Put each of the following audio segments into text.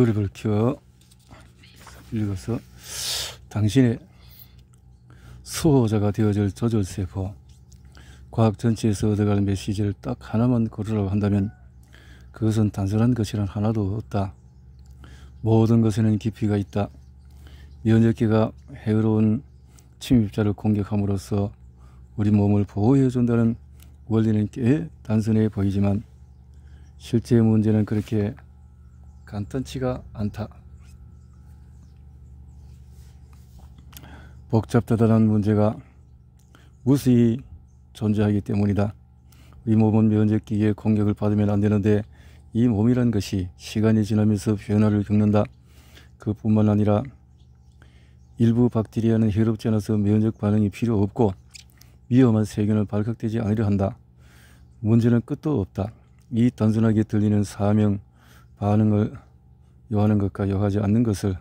뷰티을 큐어 읽어서 당신의 수호자가 되어줄 조절세포 과학 전체에서 얻어갈 메시지를 딱 하나만 고르라고 한다면 그것은 단순한 것이란 하나도 없다. 모든 것에는 깊이가 있다. 면역계가 해로운 침입자를 공격함으로써 우리 몸을 보호해준다는 원리는 꽤 단순해 보이지만 실제 문제는 그렇게 간단치가 않다. 복잡다단한 문제가 무수히 존재하기 때문이다. 이 몸은 면역기계의 공격을 받으면 안 되는데 이 몸이란 것이 시간이 지나면서 변화를 겪는다. 그뿐만 아니라 일부 박테리아는 해롭지 않아서 면역 반응이 필요 없고 위험한 세균을 발각되지 않으려 한다. 문제는 끝도 없다. 이 단순하게 들리는 사명, 아는 걸 요하는 것과 요하지 않는 것을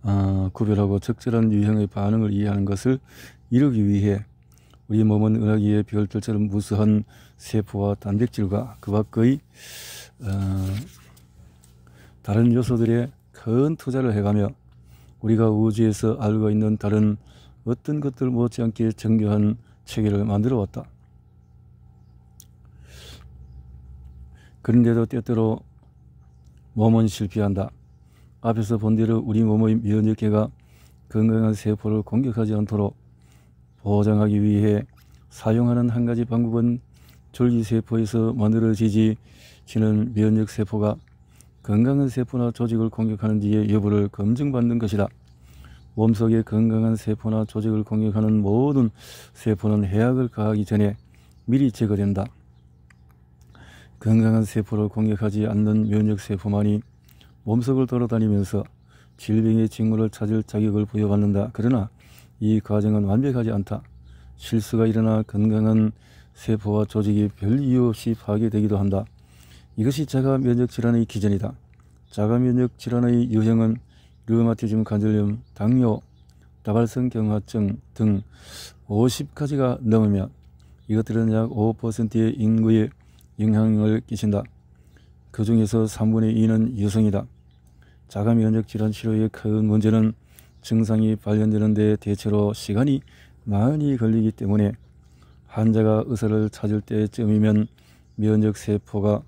아, 구별하고 적절한 유형의 반응을 이해하는 것을 이루기 위해 우리 몸은 은하기의 별들처럼 무수한 세포와 단백질과 그 밖의 어, 다른 요소들의 큰 투자를 해가며 우리가 우주에서 알고 있는 다른 어떤 것들 못지않게 정교한 체계를 만들어 왔다. 그런데도 때때로 몸은 실패한다. 앞에서 본 대로 우리 몸의 면역계가 건강한 세포를 공격하지 않도록 보장하기 위해 사용하는 한 가지 방법은 줄기세포에서 만들어지지 지는 면역세포가 건강한 세포나 조직을 공격하는 뒤에 여부를 검증받는 것이다. 몸속의 건강한 세포나 조직을 공격하는 모든 세포는 해악을 가하기 전에 미리 제거된다. 건강한 세포를 공격하지 않는 면역세포만이 몸속을 돌아다니면서 질병의 징후를 찾을 자격을 부여받는다. 그러나 이 과정은 완벽하지 않다. 실수가 일어나 건강한 세포와 조직이 별 이유 없이 파괴되기도 한다. 이것이 자가 면역 질환의 기전이다. 자가 면역 질환의 유형은 류마티즘 관절염, 당뇨, 다발성 경화증 등 50가지가 넘으며 이것들은 약 5%의 인구의 영향을 끼친다. 그 중에서 3분의 2는 여성이다. 자가 면역 질환 치료의 큰 문제는 증상이 발견되는데 대체로 시간이 많이 걸리기 때문에 환자가 의사를 찾을 때쯤이면 면역 세포가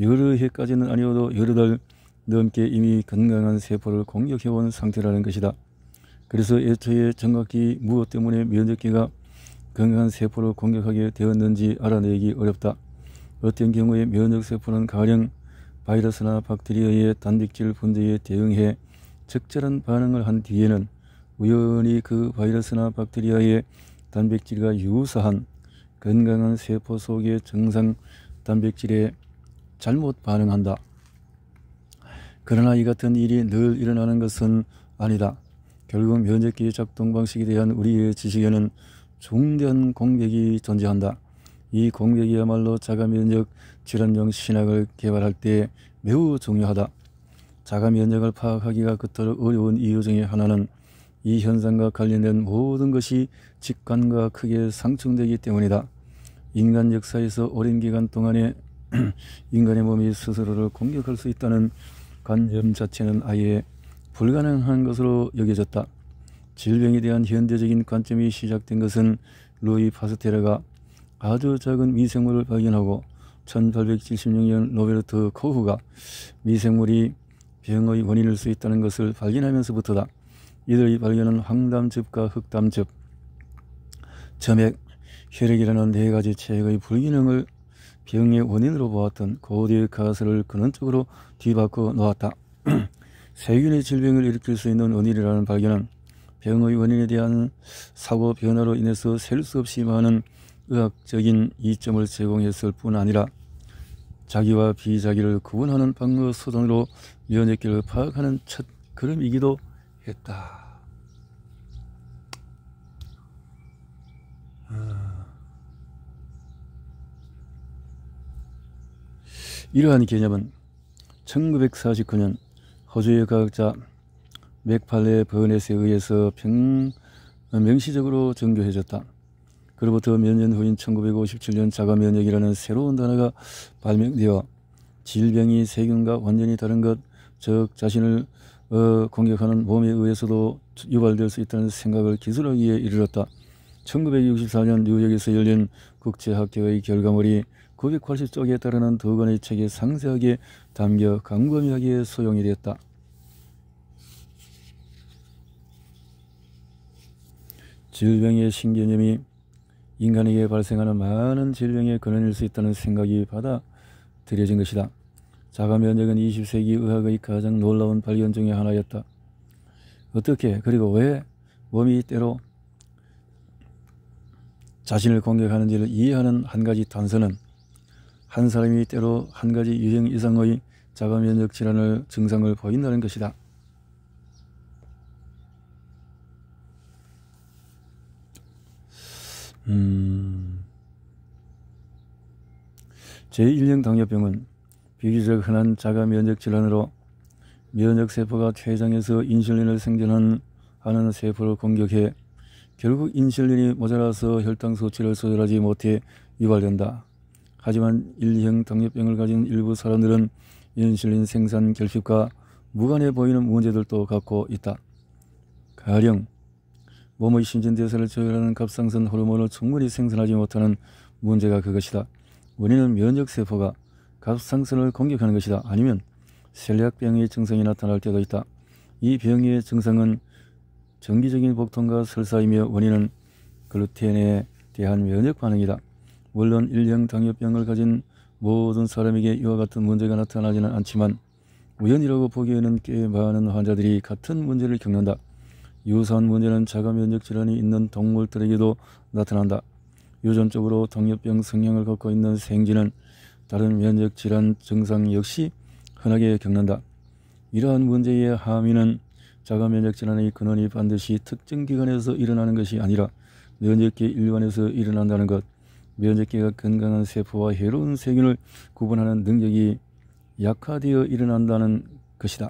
여러 해까지는 아니어도 여러 달 넘게 이미 건강한 세포를 공격해온 상태라는 것이다. 그래서 애초에 정확히 무엇 때문에 면역계가 건강한 세포를 공격하게 되었는지 알아내기 어렵다. 어떤 경우에 면역세포는 가령 바이러스나 박테리아의 단백질 분자에 대응해 적절한 반응을 한 뒤에는 우연히 그 바이러스나 박테리아의 단백질과 유사한 건강한 세포 속의 정상 단백질에 잘못 반응한다. 그러나 이 같은 일이 늘 일어나는 것은 아니다. 결국 면역기 작동 방식에 대한 우리의 지식에는 중대한 공백이 존재한다. 이공격이야말로 자가 면역 질환용 신학을 개발할 때 매우 중요하다. 자가 면역을 파악하기가 그토록 어려운 이유 중의 하나는 이 현상과 관련된 모든 것이 직관과 크게 상충되기 때문이다. 인간 역사에서 오랜 기간 동안에 인간의 몸이 스스로를 공격할 수 있다는 관념 자체는 아예 불가능한 것으로 여겨졌다. 질병에 대한 현대적인 관점이 시작된 것은 루이 파스테르가 아주 작은 미생물을 발견하고 1876년 노베르트 코흐가 미생물이 병의 원인일 수 있다는 것을 발견하면서부터다. 이들이발견한 황담즙과 흑담즙, 점액, 혈액이라는 네 가지 체액의 불균형을 병의 원인으로 보았던 고대 가설을 근원적으로 뒤바꿔 놓았다. 세균의 질병을 일으킬 수 있는 원인이라는 발견은 병의 원인에 대한 사고 변화로 인해서 셀 수 없이 많은 의학적인 이점을 제공했을 뿐 아니라 자기와 비자기를 구분하는 방어수단으로 면역기를 파악하는 첫 걸음이기도 했다. 아. 이러한 개념은 1949년 호주의 과학자 맥팔레 버넷에 의해서 병, 어, 명시적으로 정교해졌다. 그로부터 몇 년 후인 1957년 자가 면역이라는 새로운 단어가 발명되어 질병이 세균과 완전히 다른 것, 즉 자신을 어, 공격하는 몸에 의해서도 유발될 수 있다는 생각을 기술하기에 이르렀다. 1964년 뉴욕에서 열린 국제학회의 결과물이 980쪽에 따르는 두 권의 책에 상세하게 담겨 강위하게 소용이 되었다. 질병의 신개념이 인간에게 발생하는 많은 질병의 근원일 수 있다는 생각이 받아들여진 것이다. 자가 면역은 20세기 의학의 가장 놀라운 발견 중의 하나였다. 어떻게 그리고 왜 몸이 때로 자신을 공격하는지를 이해하는 한 가지 단서는 한 사람이 때로 한 가지 유형 이상의 자가 면역 질환을 증상을 보인다는 것이다. 음. 제1형 당뇨병은 비교적 흔한 자가 면역 질환으로 면역 세포가 퇴장에서 인슐린을 생존하는 세포를 공격해 결국 인슐린이 모자라서 혈당 수치를 조절하지 못해 유발된다. 하지만 1형 당뇨병을 가진 일부 사람들은 인슐린 생산 결핍과 무관해 보이는 문제들도 갖고 있다. 가령 몸의 신진대사를 조절하는 갑상선 호르몬을 충분히 생산하지 못하는 문제가 그것이다. 원인은 면역세포가 갑상선을 공격하는 것이다. 아니면 셀약병의 증상이 나타날 때도 있다. 이 병의 증상은 정기적인 복통과 설사이며 원인은 글루텐에 대한 면역 반응이다. 물론 일형 당뇨병을 가진 모든 사람에게 이와 같은 문제가 나타나지는 않지만 우연이라고 보기에는 꽤 많은 환자들이 같은 문제를 겪는다. 유사한 문제는 자가 면역 질환이 있는 동물들에게도 나타난다. 유전적으로 동뇨병 성향을 갖고 있는 생쥐는 다른 면역 질환 증상 역시 흔하게 겪는다. 이러한 문제의 함의는 자가 면역 질환의 근원이 반드시 특정 기관에서 일어나는 것이 아니라 면역계 일관에서 일어난다는 것. 면역계가 건강한 세포와 해로운 세균을 구분하는 능력이 약화되어 일어난다는 것이다.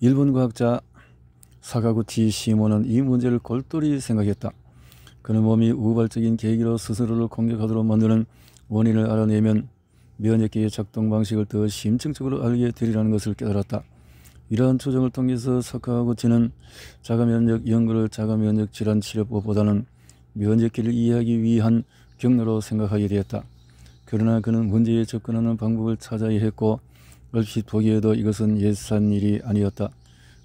일본 과학자 사가구티 시모는 이 문제를 골똘히 생각했다. 그는 몸이 우발적인 계기로 스스로를 공격하도록 만드는 원인을 알아내면 면역계의 작동 방식을 더 심층적으로 알게 되리라는 것을 깨달았다. 이러한 초정을 통해서 사카구치는 자가 면역 연구를 자가 면역 질환 치료법보다는 면역계를 이해하기 위한 경로로 생각하게 되었다. 그러나 그는 문제에 접근하는 방법을 찾아야 했고 얼핏 보기에도 이것은 예산 일이 아니었다.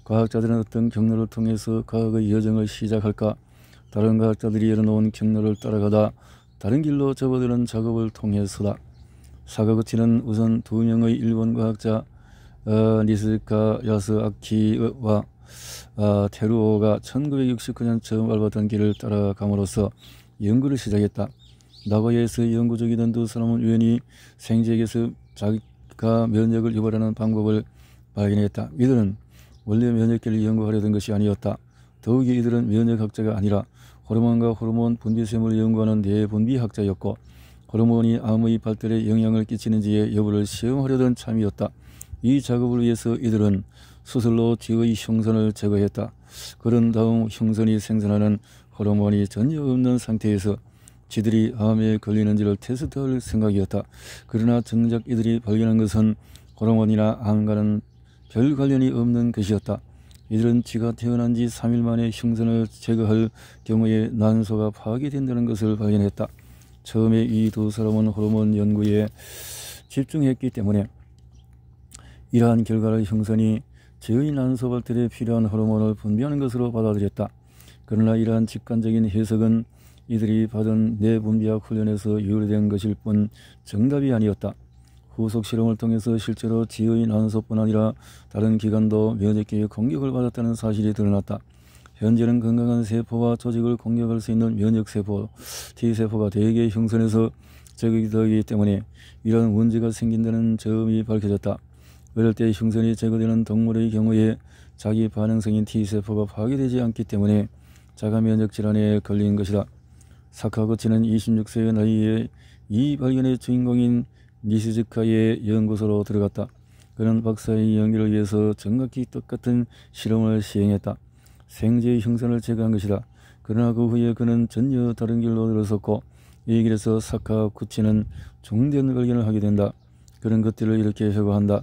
과학자들은 어떤 경로를 통해서 과학의 여정을 시작할까? 다른 과학자들이 열어놓은 경로를 따라가다 다른 길로 접어드는 작업을 통해서다. 사가구치는 우선 두 명의 일본 과학자 어, 니스카 야스아키와 어, 테루오가 1969년 처음 알바던 길을 따라감으로써 연구를 시작했다. 나고야에서 연구 중이던 두 사람은 우연히 생지에게서 자기 가 면역을 유발하는 방법을 발견했다. 이들은 원래 면역계를 연구하려던 것이 아니었다. 더욱이 이들은 면역학자가 아니라 호르몬과 호르몬 분비샘을 연구하는 대분비학자였고 호르몬이 암의 발달에 영향을 끼치는지의 여부를 시험하려던 참이었다. 이 작업을 위해서 이들은 수술로 뒤의 형선을 제거했다. 그런 다음 형선이 생산하는 호르몬이 전혀 없는 상태에서 지들이 암에 걸리는지를 테스트할 생각이었다. 그러나 정작 이들이 발견한 것은 호르몬이나 암과는 별 관련이 없는 것이었다. 이들은 쥐가 태어난 지 3일 만에 흉선을 제거할 경우에 난소가 파괴된다는 것을 발견했다. 처음에 이 두 사람은 호르몬 연구에 집중했기 때문에 이러한 결과를 흉선이 제의 난소 발달에 필요한 호르몬을 분비하는 것으로 받아들였다. 그러나 이러한 직관적인 해석은 이들이 받은 내분비학 훈련에서 유래된 것일 뿐 정답이 아니었다. 후속 실험을 통해서 실제로 지의 난소뿐 아니라 다른 기관도 면역계에 공격을 받았다는 사실이 드러났다. 현재는 건강한 세포와 조직을 공격할 수 있는 면역세포, T세포가 대개 형성해서 제거되기 때문에 이런 문제가 생긴다는 점이 밝혀졌다. 어릴 때 흉선이 제거되는 동물의 경우에 자기 반응성인 T세포가 파괴되지 않기 때문에 자가 면역 질환에 걸린 것이다. 사카고 지는 26세의 나이에 이 발견의 주인공인 니시즈카의 연구소로 들어갔다. 그는 박사의 연기를 위해서 정확히 똑같은 실험을 시행했다. 생제의 형상을 제거한 것이다. 그러나 그 후에 그는 전혀 다른 길로 들어섰고 이 길에서 사카 구치는 종대한 발견을 하게 된다. 그런 것들을 이렇게 회고한다.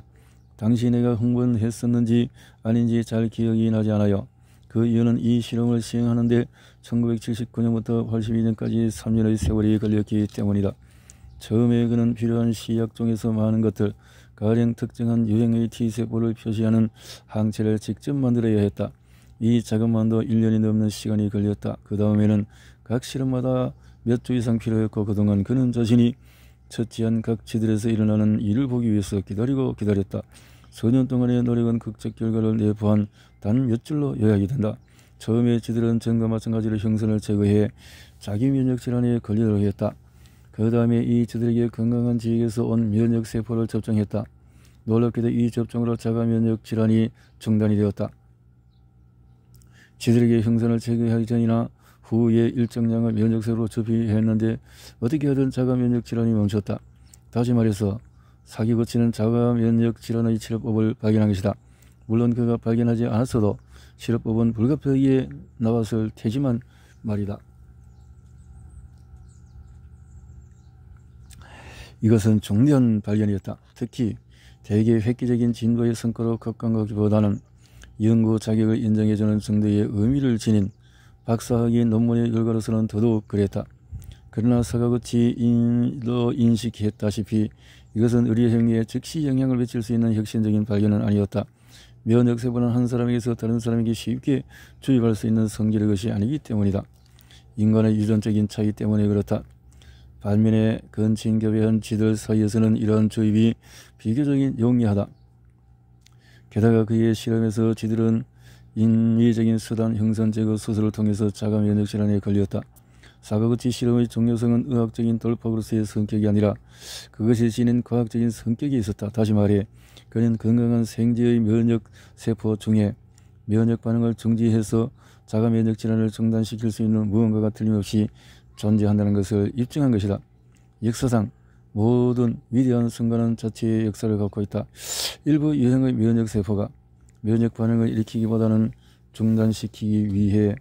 당시 내가 흥분했었는지 아닌지 잘 기억이 나지 않아요. 그 이유는 이 실험을 시행하는데 1979년부터 82년까지 3년의 세월이 걸렸기 때문이다. 처음에 그는 필요한 시약 종에서 많은 것들, 가령 특정한 유행의 T세포를 표시하는 항체를 직접 만들어야 했다. 이 작업만도 1년이 넘는 시간이 걸렸다. 그 다음에는 각 실험마다 몇 주 이상 필요했고 그동안 그는 자신이 처치한 각 지들에서 일어나는 일을 보기 위해서 기다리고 기다렸다. 4년 동안의 노력은 극적 결과를 내포한 단 몇 줄로 요약이 된다. 처음에 지들은 전과 마찬가지로 형선을 제거해 자기 면역 질환에 걸리도록 했다. 그 다음에 이 지들에게 건강한 지역에서 온 면역 세포를 접종했다. 놀랍게도 이 접종으로 자가 면역 질환이 중단이 되었다. 지들에게 형선을 제거하기 전이나 후에 일정량을 면역세로 포 접입했는데 어떻게 하든 자가 면역 질환이 멈췄다. 다시 말해서 사기 고치는 자가 면역 질환의 치료법을 발견한 것이다. 물론 그가 발견하지 않았어도 치료법은 불가피하게 나왔을 테지만 말이다. 이것은 중대한 발견이었다. 특히 대개 획기적인 진보의 성과로 각광하기보다는 연구 자격을 인정해주는 정도의 의미를 지닌 박사학위 논문의 결과로서는 더더욱 그랬다. 그러나 사가구치도 인 인식했다시피 이것은 의리 의 행위에 즉시 영향을 미칠 수 있는 혁신적인 발견은 아니었다. 면역 세포는 한 사람에게서 다른 사람에게 쉽게 주입할 수 있는 성질의 것이 아니기 때문이다. 인간의 유전적인 차이 때문에 그렇다. 반면에 근친교배한 지들 사이에서는 이러한 주입이 비교적인 용이하다. 게다가 그의 실험에서 지들은 인위적인 수단 형성제거 수술을 통해서 자가 면역 질환에 걸렸다. 자과구치 실험의 중요성은 의학적인 돌파구로서의 성격이 아니라 그것이 지닌 과학적인 성격이 있었다. 다시 말해 그는 건강한 생쥐의 면역 세포 중에 면역 반응을 중지해서 자가 면역 질환을 중단시킬 수 있는 무언가가 틀림없이 존재한다는 것을 입증한 것이다. 역사상 모든 위대한 순간은 자체의 역사를 갖고 있다. 일부 유형의 면역 세포가 면역 반응을 일으키기보다는 중단시키기 위해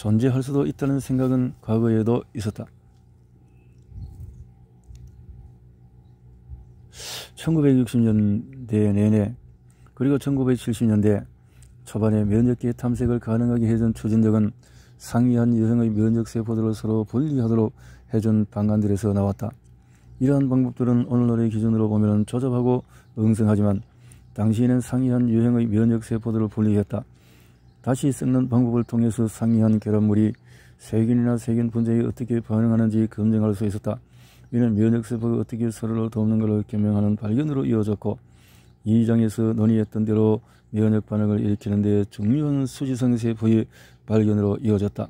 존재할 수도 있다는 생각은 과거에도 있었다. 1960년대 내내 그리고 1970년대 초반에 면역계 탐색을 가능하게 해준 추진력은 상이한 여성의 면역 세포들을 서로 분리하도록 해준 방안들에서 나왔다. 이러한 방법들은 오늘날의 기준으로 보면 조잡하고 응성하지만 당시에는 상이한 유형의 면역 세포들을 분리했다. 다시 섞는 방법을 통해서 상이한 결합물이 세균이나 세균 분자에 어떻게 반응하는지 검증할 수 있었다. 이는 면역세포가 어떻게 서로를 돕는 걸 규명하는 발견으로 이어졌고 이 장에서 논의했던 대로 면역 반응을 일으키는 데 중요한 수지성 세포의 발견으로 이어졌다.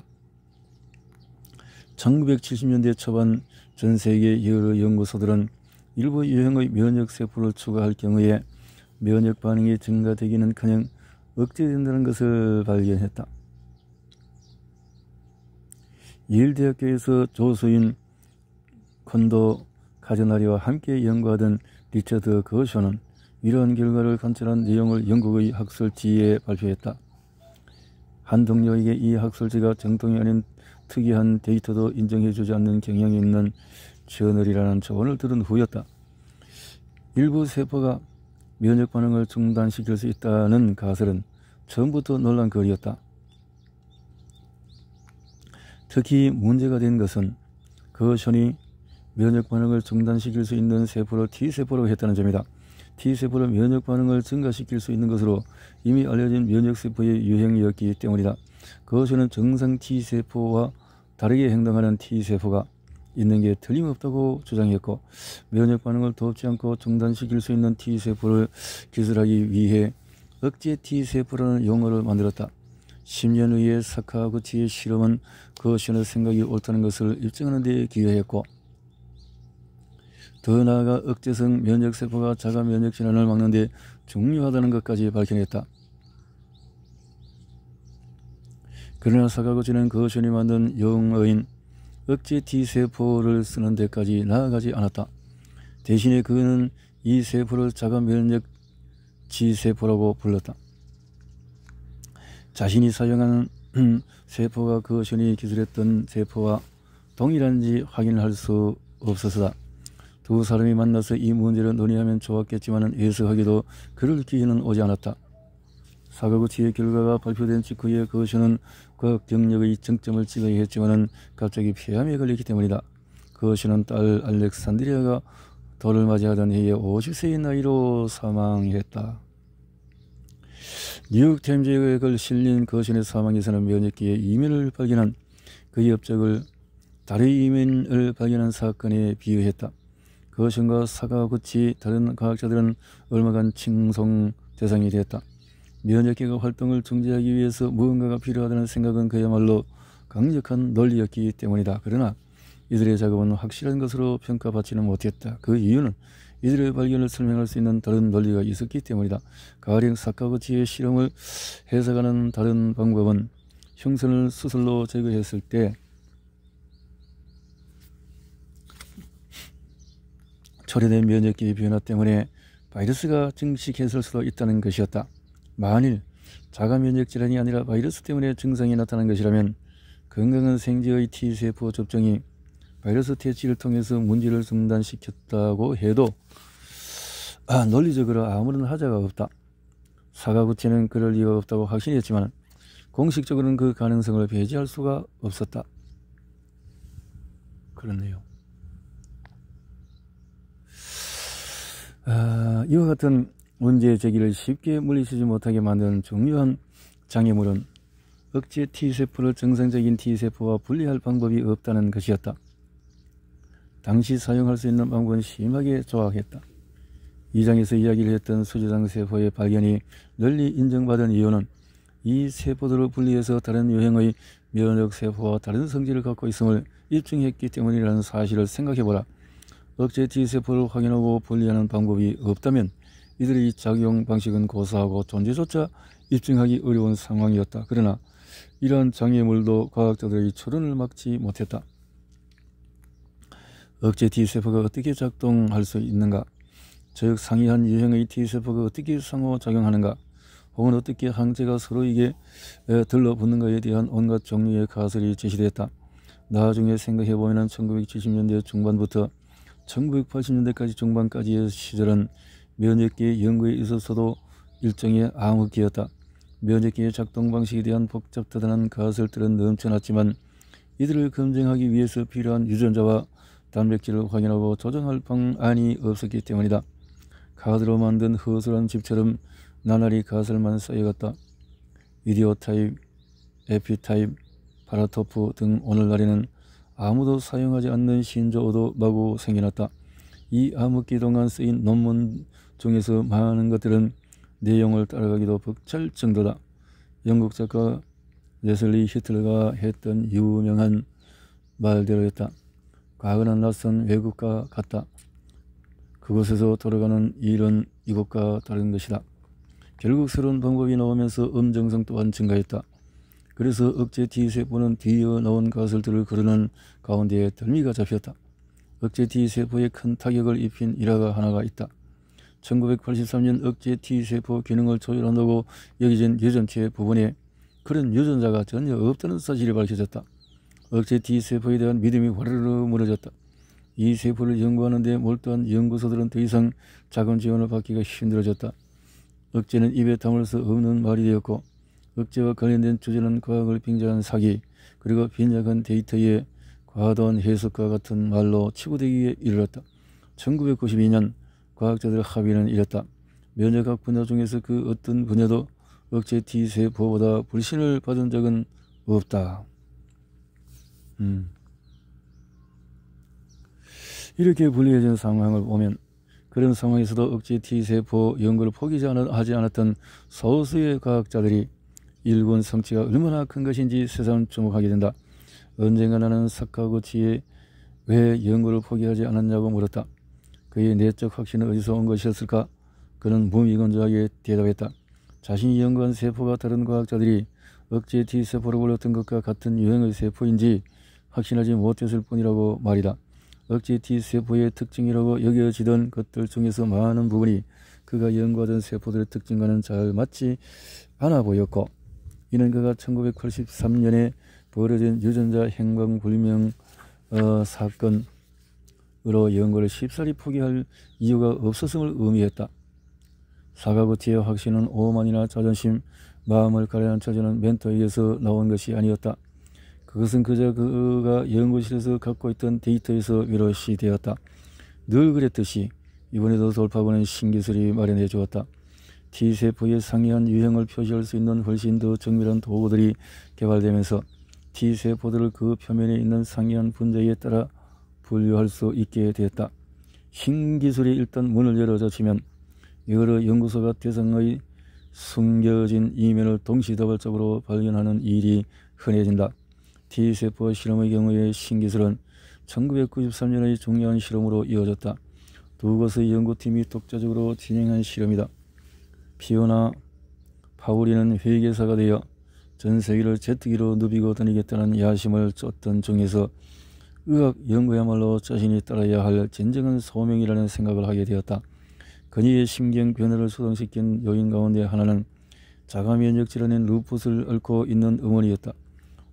1970년대 초반 전 세계 여러 연구소들은 일부 유형의 면역 세포를 추가할 경우에 면역 반응이 증가되기는커녕 억제된다는 것을 발견했다. 일대학교에서 조수인 콘도 카제나리와 함께 연구하던 리처드 거쇼는 이러한 결과를 관찰한 내용을 영국의 학술지에 발표했다. 한 동료에게 이 학술지가 정통이 아닌 특이한 데이터도 인정해주지 않는 경향이 있는 저널이라는 조언을 들은 후였다. 일부 세포가 면역 반응을 중단시킬 수 있다는 가설은 처음부터 논란거리였다. 특히 문제가 된 것은 그 션이 면역 반응을 중단시킬 수 있는 세포를 T세포로 했다는 점이다. T세포는 면역 반응을 증가시킬 수 있는 것으로 이미 알려진 면역세포의 유형이었기 때문이다. 그것은 정상 T세포와 다르게 행동하는 T세포가 있는 게 틀림없다고 주장했고 면역 반응을 돕지 않고 중단시킬 수 있는 T세포를 기술하기 위해 억제 T세포라는 용어를 만들었다. 10년 후에 사카구치의 실험은 그 시인의 생각이 옳다는 것을 입증하는 데 기여했고 더 나아가 억제성 면역세포가 자가 면역 질환을 막는 데 중요하다는 것까지 밝혀냈다. 그러나 사카구치는 그 시인이 만든 용어인 억제 T세포를 쓰는 데까지 나아가지 않았다. 대신에 그는 이 세포를 자가 면역 G세포라고 불렀다. 자신이 사용한 음, 세포가 그 전이 기술했던 세포와 동일한지 확인할 수 없어서다. 두 사람이 만나서 이 문제를 논의하면 좋았겠지만 해석하기도 그럴 기회는 오지 않았다. 사과부치의 결과가 발표된 직후에 그 쇼는 학 경력의 정점을 찍어야 했지만은 갑자기 폐암에 걸렸기 때문이다. 그 쇼는 딸 알렉산드리아가 돌을 맞이하던 해에 50세의 나이로 사망했다. 뉴욕 템즈에 걸 실린 그신의 사망에서는 면역기의 이면을 발견한 그의 업적을 다리 이면을 발견한 사건에 비유했다. 그신과사과구치 다른 과학자들은 얼마간 칭송 대상이 되었다. 면역계가 활동을 중지하기 위해서 무언가가 필요하다는 생각은 그야말로 강력한 논리였기 때문이다. 그러나 이들의 작업은 확실한 것으로 평가받지는 못했다. 그 이유는 이들의 발견을 설명할 수 있는 다른 논리가 있었기 때문이다. 가령 사카구치의 실험을 해석하는 다른 방법은 형선을 수술로 제거했을 때 초래된 면역계의 변화 때문에 바이러스가 증식했을 수도 있다는 것이었다. 만일 자가 면역 질환이 아니라 바이러스 때문에 증상이 나타난 것이라면 건강한 생제의 T세포 접종이 바이러스 퇴치를 통해서 문제를 중단시켰다고 해도 아, 논리적으로 아무런 하자가 없다. 사과구체는 그럴 리가 없다고 확신했지만 공식적으로는 그 가능성을 배제할 수가 없었다. 그렇네요. 아, 이와 같은 문제 제기를 쉽게 물리치지 못하게 만드는 중요한 장애물은 억제 T세포를 정상적인 T세포와 분리할 방법이 없다는 것이었다. 당시 사용할 수 있는 방법은 심하게 조악했다. 이 장에서 이야기를 했던 수재장 세포의 발견이 널리 인정받은 이유는 이 세포들을 분리해서 다른 유형의 면역 세포와 다른 성질을 갖고 있음을 입증했기 때문이라는 사실을 생각해보라. 억제 T세포를 확인하고 분리하는 방법이 없다면 이들의 작용 방식은 고사하고 존재조차 입증하기 어려운 상황이었다. 그러나 이러한 장애물도 과학자들의 철원을 막지 못했다. 억제 T세포가 어떻게 작동할 수 있는가? 저즉 상이한 유형의 T세포가 어떻게 상호작용하는가? 혹은 어떻게 항체가 서로에게 들러붙는가에 대한 온갖 종류의 가설이 제시되었다. 나중에 생각해보면 1970년대 중반부터 1980년대까지 중반까지의 시절은 면역계 연구에 있어서도 일종의 암흑기였다. 면역기의 작동 방식에 대한 복잡하다는 가설들은 넘쳐났지만 이들을 검증하기 위해서 필요한 유전자와 단백질을 확인하고 조정할 방안이 없었기 때문이다. 카드로 만든 허술한 집처럼 나날이 가설만 쌓여갔다. 이디오타입, 에피타입, 파라토프 등 오늘날에는 아무도 사용하지 않는 신조어도 마구 생겨났다. 이 암흑기 동안 쓰인 논문 중에서 많은 것들은 내용을 따라가기도 벅찰정도다. 영국 작가 레슬리 히틀러가 했던 유명한 말대로였다. 과거는 낯선 외국과 같다. 그곳에서 돌아가는 일은 이곳과 다른 것이다. 결국 새로운 방법이 나오면서 음정성 또한 증가했다. 그래서 억제 T세포는 뒤이어 나온 가설들을 그르는 가운데에 덜미가 잡혔다. 억제 T세포에 큰 타격을 입힌 일화가 하나가 있다. 1983년 억제 T세포 기능을 조절한다고 여기진 유전체 부분에 그런 유전자가 전혀 없다는 사실이 밝혀졌다. 억제 T세포에 대한 믿음이 화르르 무너졌다. 이 세포를 연구하는 데 몰두한 연구소들은 더 이상 자금 지원을 받기가 힘들어졌다. 억제는 입에 담을 수 없는 말이 되었고 억제와 관련된 주제는 과학을 빙자한 사기 그리고 빈약한 데이터에 과도한 해석과 같은 말로 치부되기에 이르렀다. 1992년 과학자들의 합의는 이렇다. 면역학 분야 중에서 그 어떤 분야도 억제 T 세포보다 불신을 받은 적은 없다. 음. 이렇게 불리해진 상황을 보면 그런 상황에서도 억제 T 세포 연구를 포기하지 않았던 소수의 과학자들이 일군 성취가 얼마나 큰 것인지 세상을 주목하게 된다. 언젠가 나는 사카고치에왜 연구를 포기하지 않았냐고 물었다. 그의 내적 확신은 어디서 온 것이었을까? 그는 무미건조하게 대답했다. 자신이 연구한 세포가 다른 과학자들이 억제 T세포로 불렀던 것과 같은 유형의 세포인지 확신하지 못했을 뿐이라고 말이다. 억제 T세포의 특징이라고 여겨지던 것들 중에서 많은 부분이 그가 연구하던 세포들의 특징과는 잘 맞지 않아 보였고 이는 그가 1983년에 벌어진 유전자 행방불명 어, 사건 으로 연구를 쉽사리 포기할 이유가 없었음을 의미했다. 사가고 티의 확신은 오만이나 자존심, 마음을 가라앉혀주는 멘토에게서 나온 것이 아니었다. 그것은 그저 그가 연구실에서 갖고 있던 데이터에서 위로시 되었다. 늘 그랬듯이 이번에도 돌파구는 신기술이 마련해 주었다. T세포의 상이한 유형을 표시할 수 있는 훨씬 더 정밀한 도구들이 개발되면서 T세포들을 그 표면에 있는 상이한 분자에 따라 분류할 수 있게 되었다. 신기술이 일단 문을 열어젖히면 여러 연구소가 대상의 숨겨진 이면을 동시다발적으로 발견하는 일이 흔해진다. T세포 실험의 경우에 신기술은 1993년의 중요한 실험으로 이어졌다. 두 곳의 연구팀이 독자적으로 진행한 실험이다. 피오나 파울이는 회계사가 되어 전 세계를 제트기로 누비고 다니겠다는 야심을 쫓던 중에서 의학 연구야말로 자신이 따라야 할 진정한 소명이라는 생각을 하게 되었다. 그녀의 심경 변화를 소동시킨 요인 가운데 하나는 자가 면역 질환인 루푸스를 앓고 있는 어머니였다.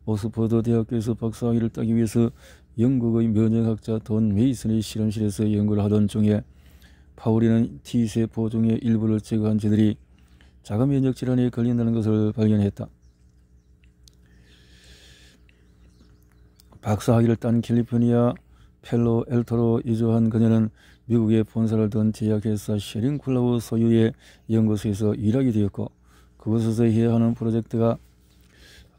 오스퍼드 대학교에서 박사학위를 따기 위해서 영국의 면역학자 돈 메이슨의 실험실에서 연구를 하던 중에 파울이는 T세포 중의 일부를 제거한 저들이 자가 면역 질환에 걸린다는 것을 발견했다. 박사학위를 딴 캘리포니아 펠로 엘터로 이주한 그녀는 미국의 본사를 둔 제약회사 쉐링쿨라우 소유의 연구소에서 일하게 되었고 그곳에서 해야 하는 프로젝트가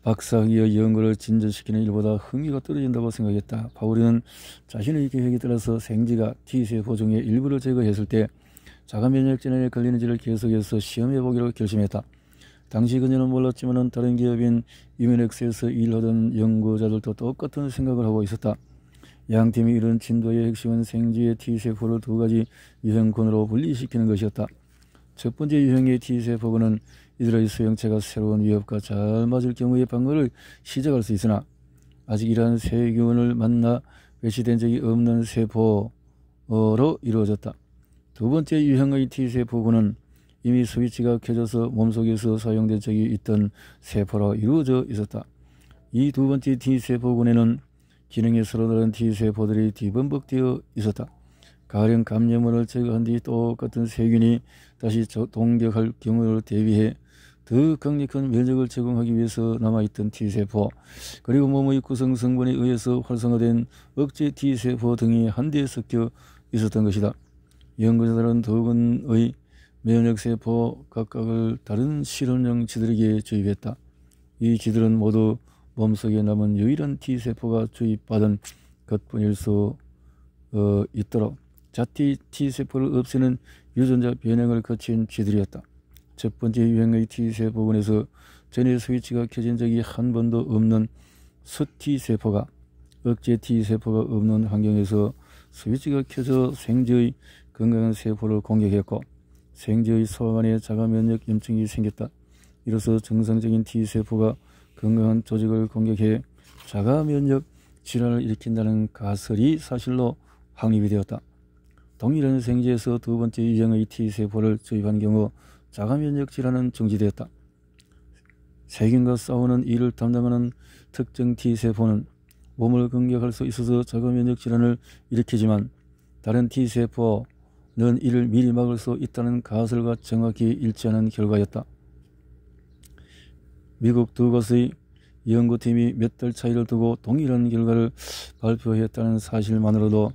박사학위의 연구를 진전시키는 일보다 흥미가 떨어진다고 생각했다. 바울이는 자신의 계획에 따라서 생지가 T세 포중의 일부를 제거했을 때 자가 면역 질환에 걸리는지를 계속해서 시험해 보기로 결심했다. 당시 그녀는 몰랐지만 은 다른 기업인 유민엑스에서 일하던 연구자들도 똑같은 생각을 하고 있었다. 양팀이 이런 진도의 핵심은 생쥐의 T세포를 두 가지 유형군으로 분리시키는 것이었다. 첫 번째 유형의 T세포군은 이들의 수형체가 새로운 위협과 잘 맞을 경우에 방어를 시작할 수 있으나 아직 이러한 세균을 만나 배치된 적이 없는 세포로 이루어졌다. 두 번째 유형의 T세포군은 이미 스위치가 켜져서 몸속에서 사용된 적이 있던 세포로 이루어져 있었다. 이 두 번째 T세포군에는 기능에 서로다른 T세포들이 뒤범벅되어 있었다. 가령 감염원을 제거한 뒤 똑같은 세균이 다시 동격할 경우를 대비해 더 강력한 면역을 제공하기 위해서 남아있던 T세포, 그리고 몸의 구성 성분에 의해서 활성화된 억제 T세포 등이 한 대에 섞여 있었던 것이다. 연구자들은 도근의 면역세포 각각을 다른 실험용 지들에게 주입했다. 이 지들은 모두 몸속에 남은 유일한 T세포가 주입받은 것뿐일 수 어, 있도록 자티 T세포를 없애는 유전자 변형을 거친 쥐들이었다. 첫 번째 유행의 T세포군에서 전에 스위치가 켜진 적이 한 번도 없는 수T세포가 억제 T세포가 없는 환경에서 스위치가 켜져 생제의 건강한 세포를 공격했고 생지의 소화관에 자가 면역 염증이 생겼다. 이로써 정상적인 T세포가 건강한 조직을 공격해 자가 면역 질환을 일으킨다는 가설이 사실로 확립이 되었다. 동일한 생지에서두 번째 유형의 T세포를 주입한 경우 자가 면역 질환은 중지되었다 세균과 싸우는 일을 담당하는 특정 T세포는 몸을 공격할 수 있어서 자가 면역 질환을 일으키지만 다른 T세포 는 이를 미리 막을 수 있다는 가설과 정확히 일치하는 결과였다. 미국 두 곳의 연구팀이 몇 달 차이를 두고 동일한 결과를 발표했다는 사실만으로도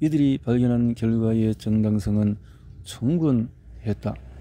이들이 발견한 결과의 정당성은 충분했다.